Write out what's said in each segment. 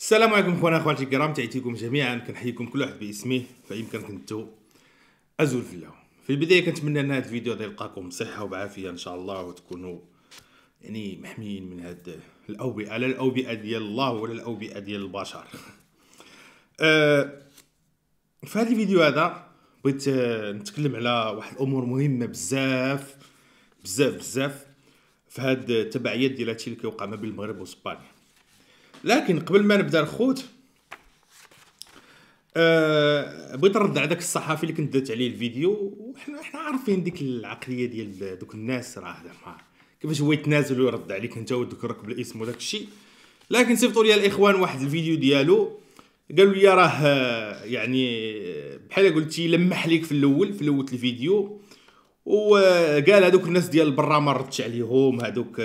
السلام عليكم اخوانا اخواتي الكرام تعيتيكم جميعا كنحييكم كل واحد باسمه فيمكن كنتو ازول في الله في البدايه كنتمنى ان هذا الفيديو هذا يلقاكم بصحه وبعافيه ان شاء الله وتكونوا يعني محميين من هاد الاوبئه لا الاوبئه ديال الله ولا الاوبئه ديال البشر آه، في هذا الفيديو هذا بغيت آه، نتكلم على واحد الامور مهمه بزاف بزاف بزاف في هاد التبعيات ديال هادشي اللي كيوقع ما بين المغرب واسبانيا لكن قبل ما نبدا الخوت أه بغيت نرد على داك الصحفي اللي كنت درت عليه الفيديو وحنا حنا عارفين ديك العقليه ديال دوك الناس راه كيفاش هو يتنازل ويرد عليك انت وذكرك بالاسم وداك الشيء لكن صيفطوا لي الاخوان واحد الفيديو ديالو قالوا لي راه آه، يعني آه، بحال قلتي لمح ليك في الاول في الاول الفيديو وقال آه، هذوك الناس ديال برا ما ردش عليهم هذوك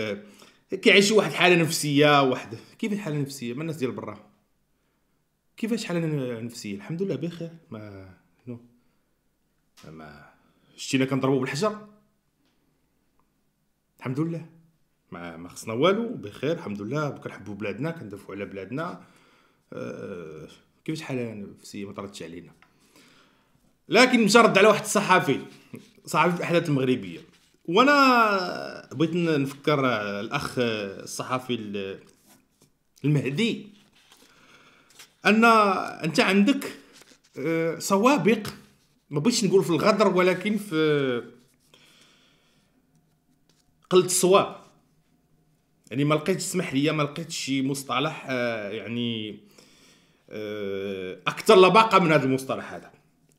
كيعيشوا واحد الحاله نفسيه واحد كيف الحاله النفسيه ما الناس ديال برا كيفاش الحاله النفسيه الحمد لله بخير ما نو ما شتينا كنضربوا بالحجر الحمد لله ما ما خصنا والو بخير الحمد لله كنحبوا بلادنا كندافعوا على بلادنا آه، كيفاش الحاله النفسيه ما طردش علينا لكن مشى رد على واحد الصحفي صحفي في الاحداث المغربيه وانا بغيت نفكر الاخ الصحفي المهدي ان انت عندك آه، سوابق ما بغيتش نقول في الغدر ولكن في قلت الصواب يعني ما لقيتش اسمح لي ما لقيتش شي مصطلح آه، يعني آه، اكثر لباقه من هذا المصطلح هذا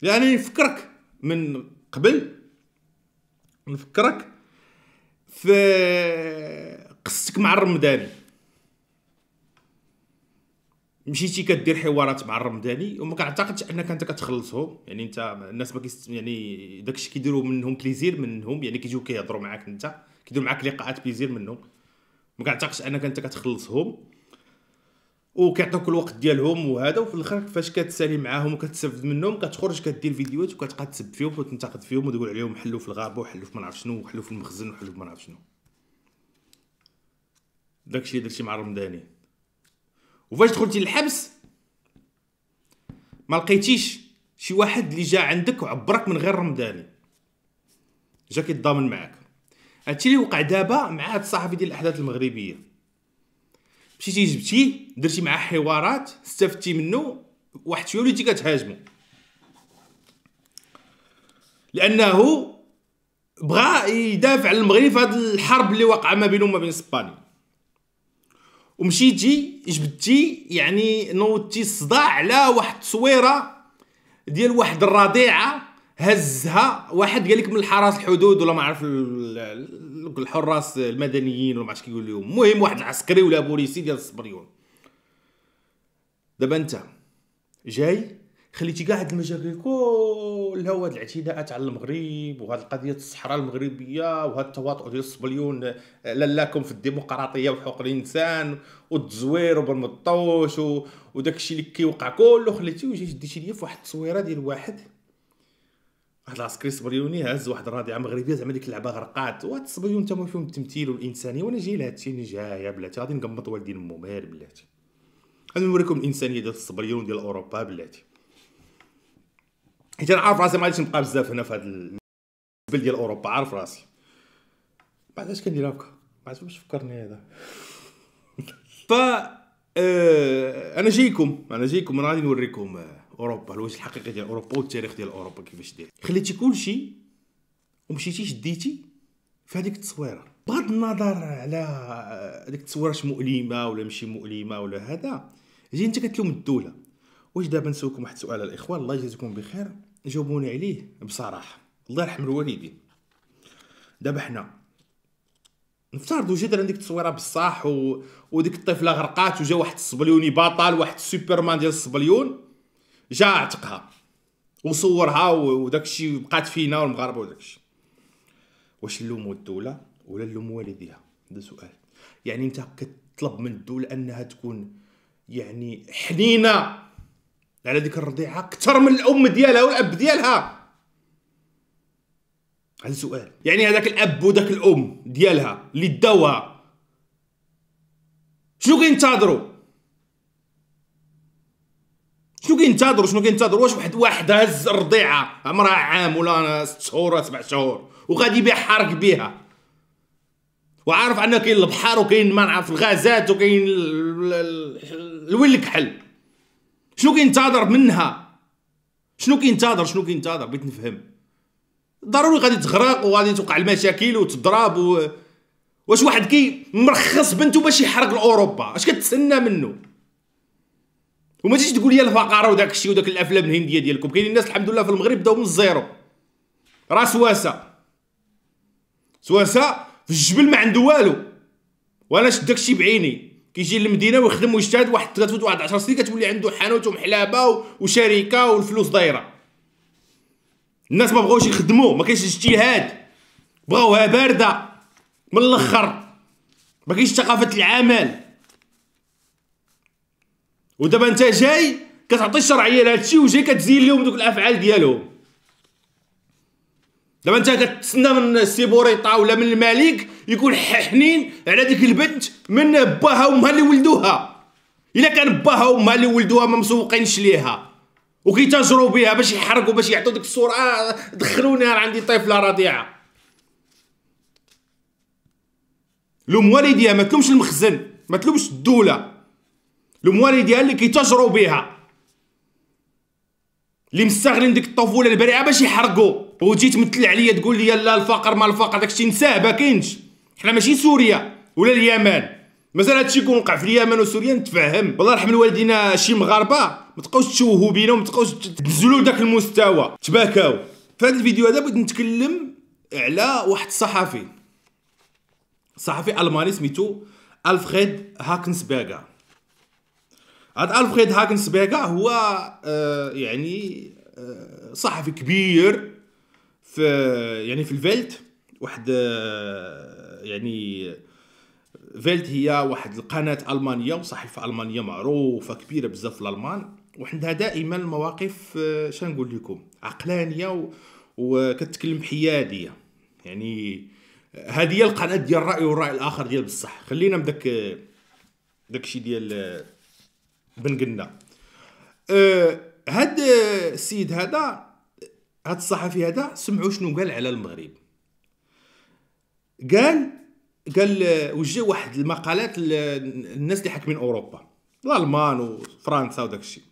لانني يعني نفكرك من قبل نفكرك في قصتك مع الرمداني مشيتي كدير حوارات مع الرمداني وما كنعتقدش انك انت كتخلصهم يعني انت الناس ما كيست يعني داكشي كيديروا منهم بليزير منهم يعني كيجيو كيهضروا معاك انت كيديروا معاك لقاءات بليزير منهم ما كنعتقدش انك انت كتخلصهم وكيعطيوك الوقت ديالهم وهذا وفي الاخر فاش كتسالي معاهم وكتستافد منهم كتخرج كدير فيديوهات وكتبقى تسب فيهم وتنتقد فيهم وتقول عليهم حلوا في الغابه وحلوا في ما نعرف شنو وحلوا في المخزن وحلوا في ما نعرف شنو داكشي اللي درتي مع رمضاني وفاش دخلتي للحبس ما لقيتيش شي واحد اللي جا عندك وعبرك من غير رمضاني جا كيتضامن معاك هادشي اللي وقع دابا مع هاد الصحفي ديال الاحداث المغربيه مشيتي جبتيه درتي معاه حوارات استفدتي منه واحد شويه وليتي كتهاجمو لانه بغى يدافع على المغرب في هذه الحرب اللي واقعه ما بينه وما بين اسبانيا ومشيتي جبتي يعني نوضتي الصداع على واحد التصويره ديال واحد الرضيعه هزها واحد قال لك من الحراس الحدود ولا ما عرف الحراس المدنيين ولا ما عرفش كيقول لهم المهم واحد العسكري ولا بوليسي ديال الصبريون دابا انت جاي خليتي كاع هاد المشاكل كلها وهاد الاعتداءات على المغرب وهاد القضيه الصحراء المغربيه وهاد التواطؤ ديال الصبليون لالاكم في الديمقراطيه وحقوق الانسان والتزوير وبالمطوش وداكشي الشيء اللي كيوقع كله خليتي وجيتي ديتي ليا في واحد التصويره ديال واحد واحد العسكري صبريوني هز واحد الرادعه مغربيه زعما ديك اللعبه غرقات وهاد الصبريون تا فيهم التمثيل والانسانيه وانا جاي لهاد الشيء اللي جاي بلاتي غادي نقمط والدين مو مير بلاتي غادي نوريكم الانسانيه ديال الصبريون ديال اوروبا بلاتي حيت انا عارف راسي ما غاديش نبقى بزاف هنا في هاد البل ديال اوروبا عارف راسي بعد اش كندير هكا ما عرفتش واش فكرني هذا ف آه، انا جايكم انا جايكم انا غادي نوريكم آه، اوروبا الوجه الحقيقي ديال اوروبا والتاريخ ديال اوروبا كيفاش داير خليتي كلشي ومشيتي شديتي في هذيك التصويره بغض النظر على هذيك التصويره اش مؤلمه ولا ماشي مؤلمه ولا هذا جي انت كتلوم الدوله واش دابا نسولكم واحد السؤال الاخوان الله يجازيكم بخير جاوبوني عليه بصراحه الله يرحم الوالدين دابا حنا نفترضوا جا دار هذيك التصويره بصح و... وديك الطفله غرقات وجا واحد الصبليوني بطل واحد سوبرمان ديال الصبليون جا عتقها وصورها وداكشي بقات فينا والمغاربه وداكشي واش نلوموا الدوله ولا نلوموا والديها هذا سؤال يعني انت كتطلب من الدوله انها تكون يعني حنينه على ديك الرضيعه اكثر من الام ديالها والاب ديالها هذا سؤال يعني هذاك الاب وداك الام ديالها اللي داوها شنو كينتظروا شنو كينتظروا شنو كينتظروا واش واحد واحد هز الرضيعه عمرها عام ولا ست شهور ولا سبع شهور وغادي يبيع حرك بها وعارف ان كاين البحر وكاين ما نعرف الغازات وكاين الويل الكحل شنو كينتظر منها شنو كينتظر شنو كينتظر بغيت نفهم ضروري غادي تغرق وغادي توقع المشاكل وتضرب و... واش واحد كي مرخص بنته باش يحرق الاوروبا اش كتسنى منه وما تجيش تقول لي الفقره وداك الشيء وداك الافلام الهنديه ديالكم كاينين الناس الحمد لله في المغرب بداو من الزيرو راه سواسه سواسه في الجبل ما عنده والو وانا شد داك الشيء بعيني كيجي للمدينه ويخدم ويجتهد واحد ثلاثة واحد 10 سنين كتولي عنده حانوت ومحلابه وشركه والفلوس دايره الناس ما بغاوش يخدموا ما كاينش اجتهاد بغاوها بارده من الاخر ما كاينش ثقافه العمل ودابا انت جاي كتعطي الشرعيه لهذا الشيء وجاي كتزين لهم دوك الافعال ديالهم دابا انت كتسنى من سي بوريطه ولا من الملك يكون حنين على ديك البنت من باها وامها اللي ولدوها الا كان باها وامها اللي ولدوها ما مسوقينش ليها وكيتاجروا بها باش يحرقوا باش يعطوا ديك الصوره آه دخلوني راه عندي طفله رضيعه لوم والديها ما تلومش المخزن ما تلومش الدوله الموارد ديال اللي كيتاجروا بها اللي مستغلين ديك الطفوله البارعه باش يحرقوا وتجي تمثل عليا تقول لي لا الفقر ما الفقر داكشي نساه ما كاينش حنا ماشي سوريا ولا اليمن مازال هادشي يكون وقع في اليمن وسوريا نتفهم والله يرحم الوالدين شي مغاربه ما تبقاوش تشوهوا بينا وما تبقاوش تنزلوا لذاك المستوى تباكاو في هذا الفيديو هذا بغيت نتكلم على واحد الصحفي صحفي الماني سميتو الفريد هاكنسبرغر عاد الفريد هاكنسبيغا هو آه، يعني آه، صحفي كبير في يعني في الفيلت واحد آه، يعني فيلت هي واحد القناة ألمانية وصحيفة ألمانية معروفة كبيرة بزاف في الألمان وعندها دائما مواقف شنو نقول لكم عقلانية و... وكتكلم حيادية يعني هذه هي القناة ديال الرأي والرأي الآخر ديال بصح خلينا بداك داكشي ديال بن قنة أه، هاد السيد هذا هاد الصحفي هذا سمعوا شنو قال على المغرب قال قال وجه واحد المقالات للناس اللي حاكمين اوروبا الالمان وفرنسا وداك الشيء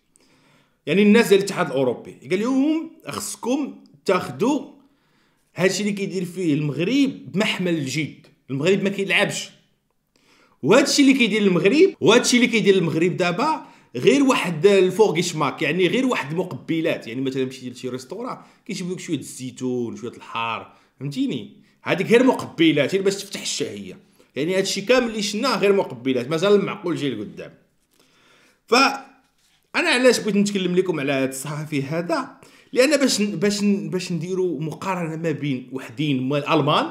يعني الناس ديال الاتحاد الاوروبي قال لهم خصكم تاخذوا هادشي اللي كيدير فيه المغرب بمحمل الجد المغرب ما كيلعبش وهادشي اللي كيدير المغرب وهادشي اللي كيدير المغرب دابا غير واحد الفورغيش ماك يعني غير واحد المقبلات يعني مثلا مشيتي لشي ريستورا كيجيب لك شويه الزيتون شويه الحار فهمتيني هذيك غير مقبلات غير يعني باش تفتح الشهيه يعني هادشي كامل اللي شناه غير مقبلات مازال معقول جاي لقدام ف انا علاش بغيت نتكلم لكم على هذا الصحفي هذا لان باش باش باش نديروا مقارنه ما بين وحدين المان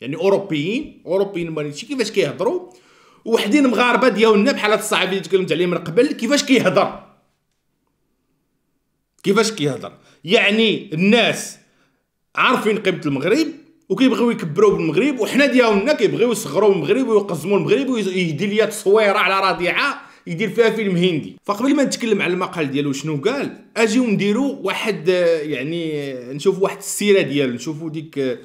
يعني اوروبيين اوروبيين مانيتشي كيفاش كيهضروا وحدين مغاربه ديالنا بحال هاد الصحفي اللي تكلمت عليه من قبل كيفاش كيهضر كيفاش كيهضر يعني الناس عارفين قيمه المغرب وكيبغيو يكبروا بالمغرب وحنا ديالنا كيبغيو يصغروا المغرب ويقزموا المغرب ويدير ليا تصويره على رضيعه يدير فيها فيلم هندي فقبل ما نتكلم على المقال ديالو شنو قال اجيو نديرو واحد يعني نشوف واحد السيره ديالو نشوفوا ديك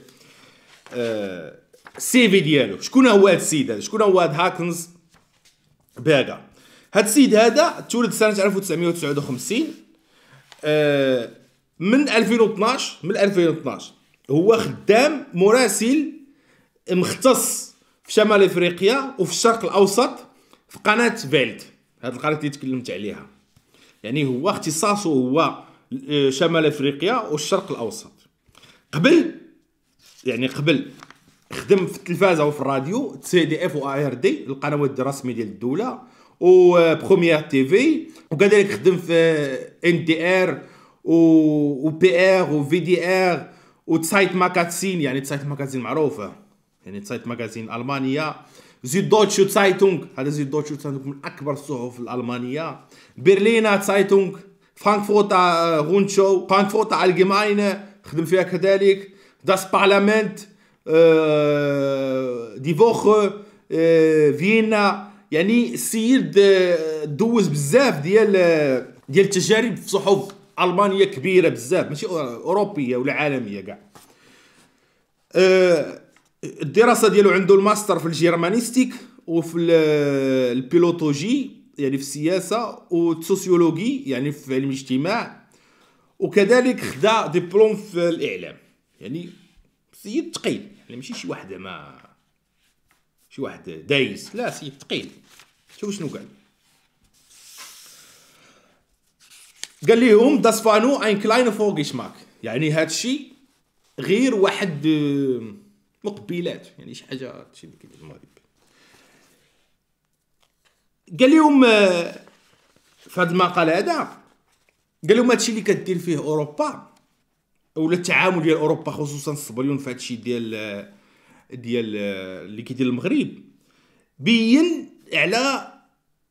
آه السي في ديالو شكون هو هذا السيد هذا شكون هو هذا هاكنز باغا هذا السيد هذا تولد سنه 1959 آه من 2012 من 2012 هو خدام مراسل مختص في شمال افريقيا وفي الشرق الاوسط في قناه فيلد هذه القناه اللي تكلمت عليها يعني هو اختصاصه هو آه، شمال افريقيا والشرق الاوسط قبل يعني قبل خدم في التلفازه وفي الراديو سي دي اف و ار دي القنوات الرسميه ديال الدوله و آه، بروميير تي في وكذلك خدم في ان دي ار و بي ار و في دي ار وتسايت ماكاتسين يعني تسايت ماكاتسين معروفه يعني تسايت ماكاتسين المانيا زيد دوتشو تسايتونغ هذا زيد دوتشو تسايتونغ من اكبر الصحف الالمانيه برلينا تسايتونغ فرانكفورت غونشو فرانكفورت الجماينه خدم فيها كذلك داس بارلمنت آه، دي فوخ آه، فيينا يعني السيد آه، دوز بزاف ديال ديال التجارب في صحف المانيه كبيره بزاف ماشي اوروبيه ولا عالميه كاع الدراسه ديالو عنده الماستر في الجيرمانيستيك وفي البيلوتوجي يعني في السياسه والسوسيولوجي يعني في علم الاجتماع وكذلك خدا دبلوم في الاعلام يعني سيد ثقيل يعني ماشي شي واحد زعما شي واحد دايس لا سيد ثقيل شوف شنو قال قال لهم داس فانو اين كلاين فوغيش ماك يعني هذا الشيء غير واحد آه، مقبلات يعني شي حاجه هادشي اللي كيدير المغرب قال لهم آه، في هذا المقال هذا قال لهم هادشي اللي كدير فيه اوروبا ولا التعامل ديال اوروبا خصوصا الصبريون في هادشي ديال ديال اللي كيدير المغرب بين على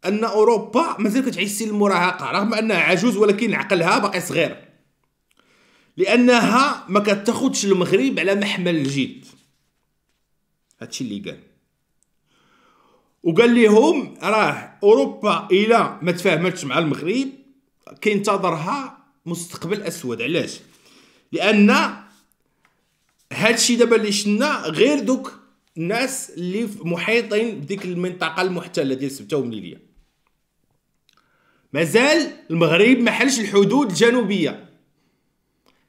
ان اوروبا مازال كتعيش سن المراهقه رغم انها عجوز ولكن عقلها باقي صغير لانها ما كتاخذش المغرب على محمل الجد هادشي اللي قال وقال لهم راه اوروبا الا ما تفاهمتش مع المغرب كينتظرها مستقبل اسود علاش لان هادشي دابا اللي شفنا غير دوك الناس اللي محيطين بديك المنطقه المحتله ديال سبته ومليليه مازال المغرب ما حلش الحدود الجنوبيه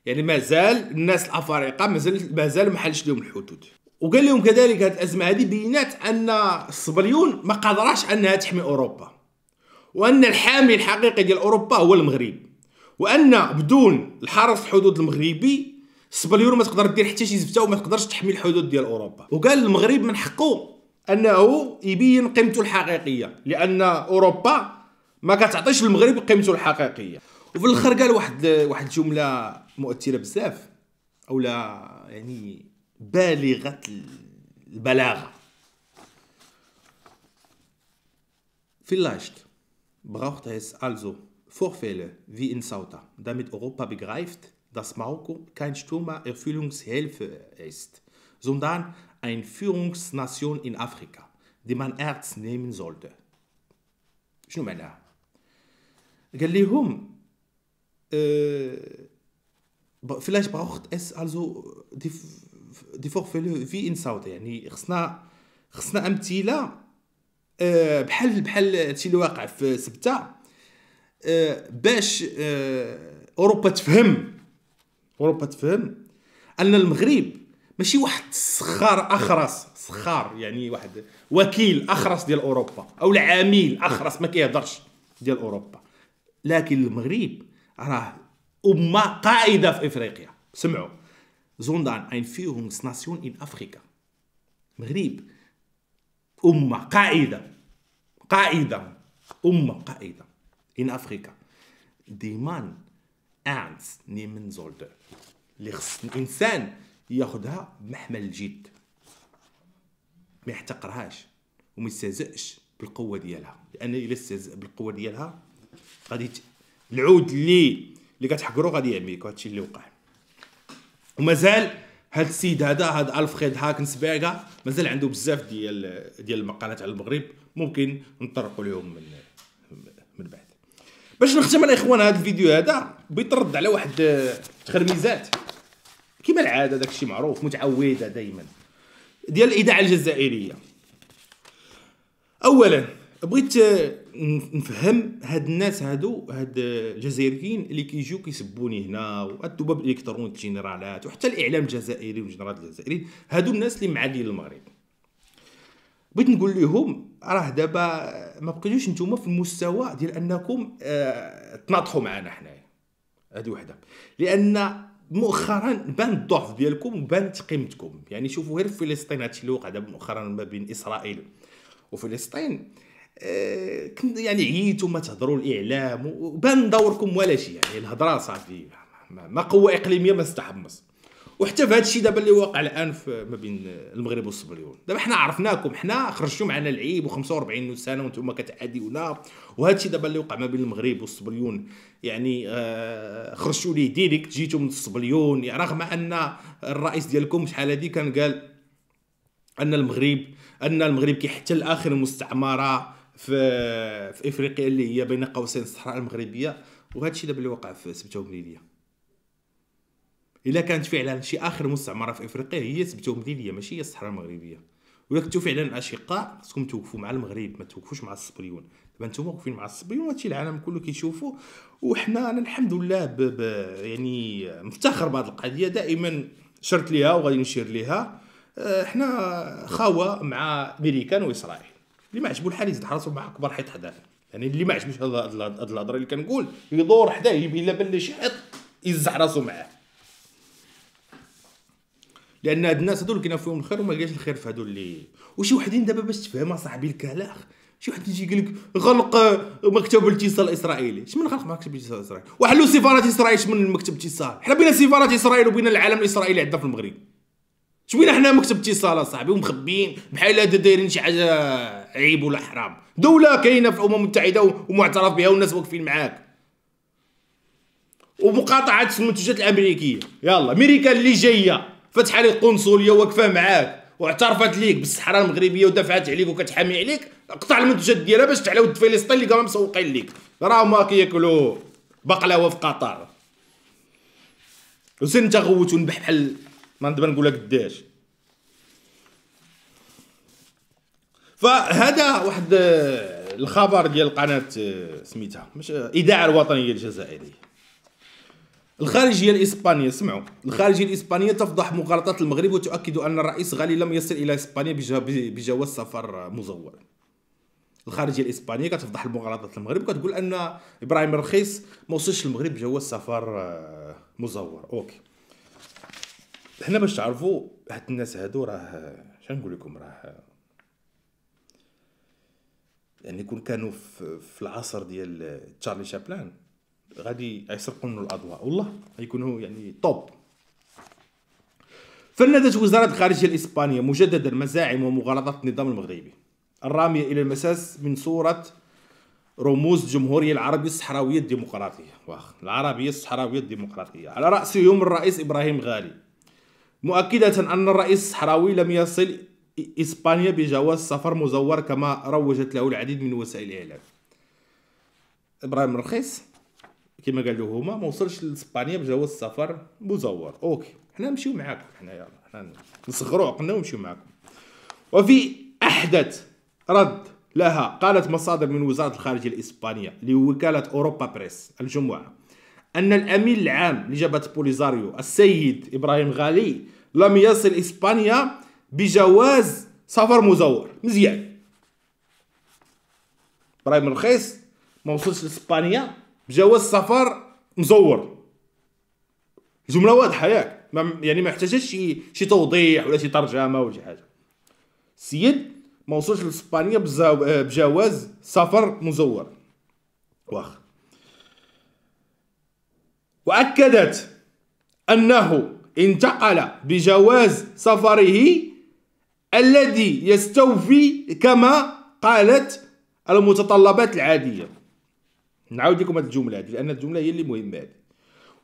يعني مازال الناس الافارقه مازال مازال ما حلش لهم الحدود وقال لهم كذلك هذه الازمه هذه بينات ان الصبليون ما قدراش انها تحمي اوروبا وان الحامي الحقيقي ديال اوروبا هو المغرب وان بدون الحرس الحدود المغربي السبليورو ما تقدر دير حتى شي زفته وما تقدرش تحمي الحدود ديال اوروبا وقال المغرب من حقه انه يبين قيمته الحقيقيه لان اوروبا ما كتعطيش المغرب قيمته الحقيقيه وفي الاخر قال واحد واحد الجمله مؤثره بزاف اولا يعني بالغه البلاغه لاشت braucht es also Vorfälle wie in Sauta, damit Europa begreift, dass Marokko kein Sturmer Erfüllungshilfe ist, sondern eine Führungsnation in Afrika, die man ernst nehmen sollte. شنو معناها؟ قال لهم vielleicht braucht es also die, die Vorfälle wie in Saudi يعني خصنا خصنا امثله بحال بحال هادشي اللي واقع في سبته آه، باش آه، اوروبا تفهم اوروبا تفهم ان المغرب ماشي واحد سخار اخرس سخار يعني واحد وكيل اخرس ديال اوروبا او العميل اخرس ما كيهضرش ديال اوروبا لكن المغرب راه امه قائده في افريقيا سمعوا زوندان اين فيهم ناسيون ان افريكا المغرب امه قائده قائده امه قائده in Afrika, die man ernst nehmen sollte. اللي خص الانسان ياخذها بمحمل الجد ما يحتقرهاش وما يستهزئش بالقوه ديالها لان الا استهزأ بالقوه ديالها غادي العود اللي اللي كتحقرو غادي يعميك وهادشي اللي وقع ومازال هاد السيد هذا هاد الفريد هاكنسبيرغا مازال عنده بزاف ديال ديال المقالات على المغرب ممكن نطرقوا لهم من باش نختم انا اخوان هذا الفيديو هذا بغيت نرد على واحد آه، تخرميزات كما العاده داكشي معروف متعوده دائما ديال الاذاعه الجزائريه اولا بغيت آه، نفهم هاد الناس هادو هاد آه، الجزائريين اللي كيجيو كيسبوني هنا وهاد الدباب الجنرالات وحتى الاعلام الجزائري والجنرالات الجزائريين هادو الناس اللي معادين المغرب بغيت نقول لهم راه دابا ما بقيتوش نتوما في المستوى ديال انكم آه تناطحوا معنا حنايا هذه وحده لان مؤخرا بان الضعف ديالكم وبانت قيمتكم يعني شوفوا غير فلسطين هادشي اللي وقع دابا مؤخرا ما بين اسرائيل وفلسطين آه كنت يعني عييتوا ما تهضروا الاعلام وبان دوركم ولا شيء يعني الهضره صافي ما قوه اقليميه ما تستحمص وحتى في هذا الشيء دابا اللي واقع الان ما بين المغرب والصبريون دابا حنا عرفناكم حنا خرجتوا معنا العيب و45 سنه وانتم كتعاديونا وهذا الشيء دابا اللي وقع ما بين المغرب والصبريون يعني آه، خرجتوا ليه ديريكت جيتوا من الصبريون يعني رغم ان الرئيس ديالكم شحال هذه كان قال ان المغرب ان المغرب كيحتل اخر مستعمره في في افريقيا اللي هي بين قوسين الصحراء المغربيه وهذا الشيء دابا اللي وقع في سبته ومليليه الا كانت فعلا شي اخر مستعمره في افريقيا هي تبتو مدينيه ماشي هي الصحراء المغربيه ولا كنتو فعلا اشقاء خصكم توقفوا مع المغرب ما توقفوش مع الصبريون دابا نتوما واقفين مع الصبريون وهادشي العالم كله كيشوفوا وحنا انا الحمد لله ب... ب... يعني مفتخر بهاد القضيه دائما شرت ليها وغادي نشير ليها آه، حنا خاوه مع امريكان واسرائيل اللي ما عجبو الحال يزد راسو مع كبر حيط حداه يعني اللي ما عجبوش هاد الهضره اللي كنقول يدور حداه يبين بلا شي حيط يزح راسو معاه لان هاد الناس اللي لقينا فيهم الخير وما لقاش الخير في هادو اللي وشي وحدين دابا باش تفهم صاحبي الكلاخ شي واحد يجي يقول لك غلق مكتب الاتصال الاسرائيلي شمن غلق مكتب الاتصال الاسرائيلي وحلوا سفارات اسرائيل شمن مكتب الاتصال حنا بينا سفارات اسرائيل وبين العالم الاسرائيلي عندنا في المغرب شوينا حنا مكتب اتصال صاحبي ومخبيين بحال هذا دايرين شي حاجه عيب ولا حرام دوله كاينه في الامم المتحده ومعترف بها والناس واقفين معاك ومقاطعه المنتجات الامريكيه يلا امريكا اللي جايه فتح عليك قنصليه واقفه معاك واعترفت ليك بالصحراء المغربيه ودفعت عليك وكتحامي عليك قطع المنتجات ديالها باش ود فلسطين اللي قام مسوقين ليك راه ما كياكلوا بقلاوه في قطر وزين انت غوت ونبح بحال ما ندبا نقول لك قداش فهذا واحد الخبر ديال قناه آه، سميتها مش الاذاعه آه، الوطنيه الجزائريه الخارجية الإسبانية سمعوا الخارجية الإسبانية تفضح مغالطات المغرب وتؤكد أن الرئيس غالي لم يصل إلى إسبانيا بجواز سفر مزور الخارجية الإسبانية كتفضح المغالطات المغرب كتقول أن إبراهيم الرخيص ما وصلش المغرب بجواز سفر آه، مزور أوكي حنا باش تعرفوا هاد الناس هادو راه شنو نقول لكم راه يعني كون كانوا في العصر ديال تشارلي شابلان غادي يسرقوا منه الاضواء والله غيكونوا يعني طوب فندت وزارة الخارجية الإسبانية مجددا مزاعم ومغالطات النظام المغربي الرامية إلى المساس من صورة رموز الجمهورية العربية الصحراوية الديمقراطية واخ العربية الصحراوية الديمقراطية على رأسهم الرئيس إبراهيم غالي مؤكدة أن الرئيس الصحراوي لم يصل إسبانيا بجواز سفر مزور كما روجت له العديد من وسائل الإعلام إبراهيم رخيص كما قالوا هما ما وصلش لاسبانيا بجواز السفر مزور اوكي حنا نمشيو معاكم حنا يلا حنا نصغروا عقلنا ونمشيو معاكم وفي احدث رد لها قالت مصادر من وزاره الخارجيه الاسبانيه لوكاله اوروبا بريس الجمعه ان الامين العام لجبهه بوليزاريو السيد ابراهيم غالي لم يصل اسبانيا بجواز سفر مزور مزيان ابراهيم رخيص ما وصلش لاسبانيا جواز سفر مزور الجمله واضحه ياك يعني ما احتاجش شي شي توضيح ولا شي ترجمه ولا شي حاجه السيد ما وصلش لاسبانيا بجواز سفر مزور واخ واكدت انه انتقل بجواز سفره الذي يستوفي كما قالت المتطلبات العاديه نعاود لكم هذه الجمله هذه لان الجمله هي اللي مهمه هذه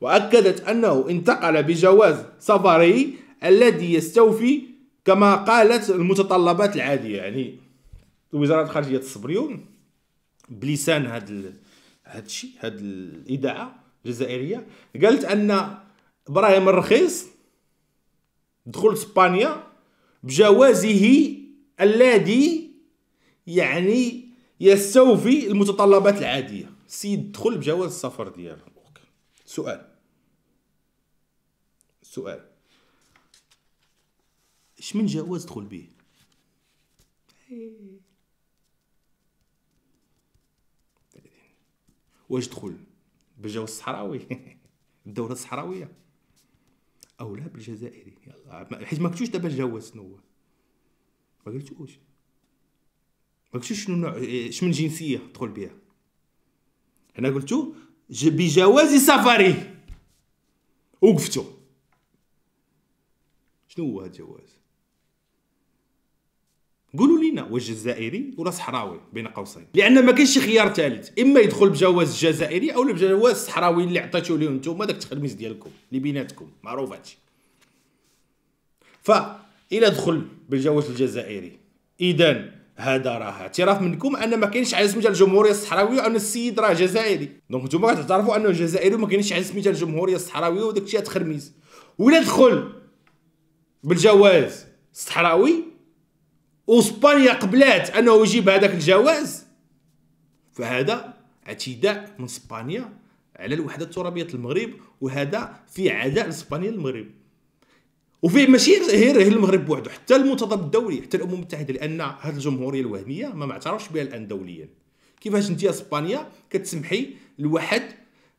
واكدت انه انتقل بجواز سفري الذي يستوفي كما قالت المتطلبات العاديه يعني وزاره الخارجيه تصبريون بلسان هذا هذا الشيء هذه الاذاعه الجزائريه قالت ان ابراهيم الرخيص دخل اسبانيا بجوازه الذي يعني يستوفي المتطلبات العاديه سيد دخل بجواز السفر ديالها سؤال سؤال اش من جواز دخل به واش دخل بالجواز الصحراوي الدوله الصحراويه او لا بالجزائري يلا حيت ما كنتوش دابا الجواز شنو ما قلتوش ما قلتوش شنو نوع اش من جنسيه دخل بها هنا قلتو بجواز سفري وقفتو شنو هو هذا الجواز قولوا لينا واش جزائري ولا صحراوي بين قوسين لان ما كاينش شي خيار ثالث اما يدخل بجواز جزائري او بجواز صحراوي اللي عطيتو ليهم نتوما داك التخميس ديالكم اللي بيناتكم معروف هادشي ف الى دخل بالجواز الجزائري اذا هذا راه اعتراف منكم ان ما كاينش على سميتها الجمهوريه الصحراويه وان السيد راه جزائري دونك نتوما غتعترفوا انه جزائري وما كاينش على سميتها الجمهوريه الصحراويه وداك الشيء تخرميز ولا دخل بالجواز الصحراوي واسبانيا قبلات انه يجيب هذاك الجواز فهذا اعتداء من اسبانيا على الوحده الترابيه المغرب وهذا في عداء اسبانيا المغرب وفيه ماشي غير المغرب بوحدو حتى المنتظر الدولي حتى الامم المتحده لان هذه الجمهوريه الوهميه ما معترفش بها الان دوليا كيفاش انت اسبانيا كتسمحي لواحد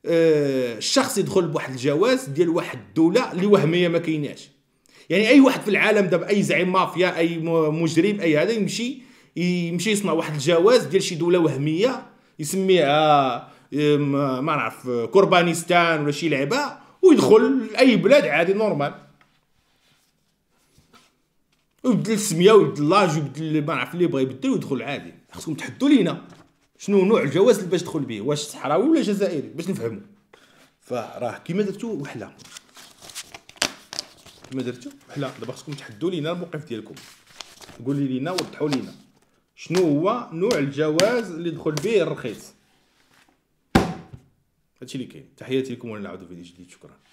آه الشخص يدخل بواحد الجواز ديال واحد الدوله اللي وهميه ما كايناش يعني اي واحد في العالم دابا اي زعيم مافيا اي مجرم اي هذا يمشي يمشي يصنع واحد الجواز ديال شي دوله وهميه يسميها آه، ما نعرف كربانستان ولا شي لعبه ويدخل اي بلاد عادي نورمال وبدل السميه وبدل لاج وبدل ما نعرف اللي بغى يبدل ويدخل عادي خصكم تحدوا لينا شنو نوع الجواز اللي باش تدخل به واش صحراوي ولا جزائري باش نفهمو فراه كيما درتو وحلا كيما درتو وحلا دابا خصكم تحدوا لينا الموقف ديالكم قولي لينا وضحوا لينا شنو هو نوع الجواز اللي دخل به الرخيص هادشي اللي كاين تحياتي لكم ونلعبوا فيديو جديد شكرا